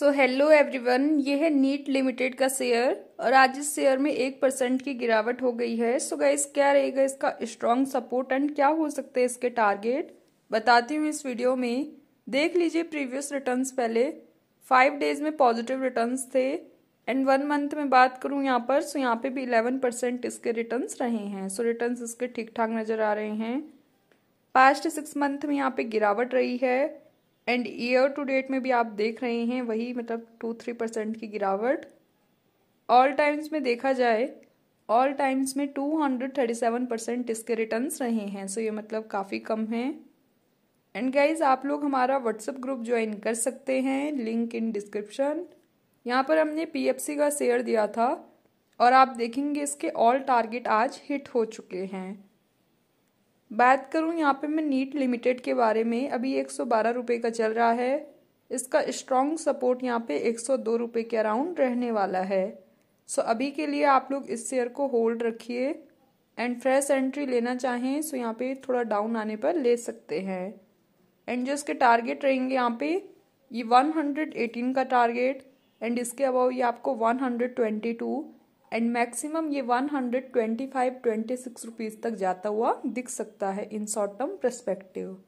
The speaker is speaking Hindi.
सो हेलो एवरीवन ये है नीट लिमिटेड का शेयर और आज इस शेयर में एक परसेंट की गिरावट हो गई है सो so गाइस क्या रहेगा इसका स्ट्रॉन्ग सपोर्ट एंड क्या हो सकते हैं इसके टारगेट बताती हूँ इस वीडियो में देख लीजिए प्रीवियस रिटर्न्स पहले फाइव डेज में पॉजिटिव रिटर्न्स थे एंड वन मंथ में बात करूँ यहाँ पर सो so यहाँ पर भी इलेवन परसेंट इसके रिटर्न रहे हैं सो so इसके ठीक ठाक नज़र आ रहे हैं पास्ट सिक्स मंथ में यहाँ पर गिरावट रही है एंड ईयर टू डेट में भी आप देख रहे हैं वही मतलब टू थ्री परसेंट की गिरावट ऑल टाइम्स में देखा जाए ऑल टाइम्स में two hundred thirty seven percent इसके रिटर्न रहे हैं सो so ये मतलब काफ़ी कम है एंड गाइज आप लोग हमारा व्हाट्सएप ग्रुप ज्वाइन कर सकते हैं लिंक इन डिस्क्रिप्शन यहाँ पर हमने पी का शेयर दिया था और आप देखेंगे इसके ऑल टारगेट आज हिट हो चुके हैं बात करूँ यहाँ पे मैं नीट लिमिटेड के बारे में अभी एक सौ बारह रुपये का चल रहा है इसका स्ट्रॉन्ग सपोर्ट यहाँ पे एक सौ दो रुपये के अराउंड रहने वाला है सो अभी के लिए आप लोग इस शेयर को होल्ड रखिए एंड फ्रेश एंट्री लेना चाहें सो यहाँ पे थोड़ा डाउन आने पर ले सकते हैं एंड जो इसके टारगेट रहेंगे यहाँ पे ये 118 का टारगेट एंड इसके अबाव ये आपको 122 एंड मैक्सिमम ये 125-26 रुपीस तक जाता हुआ दिख सकता है इन शॉर्ट टर्म परस्पेक्टिव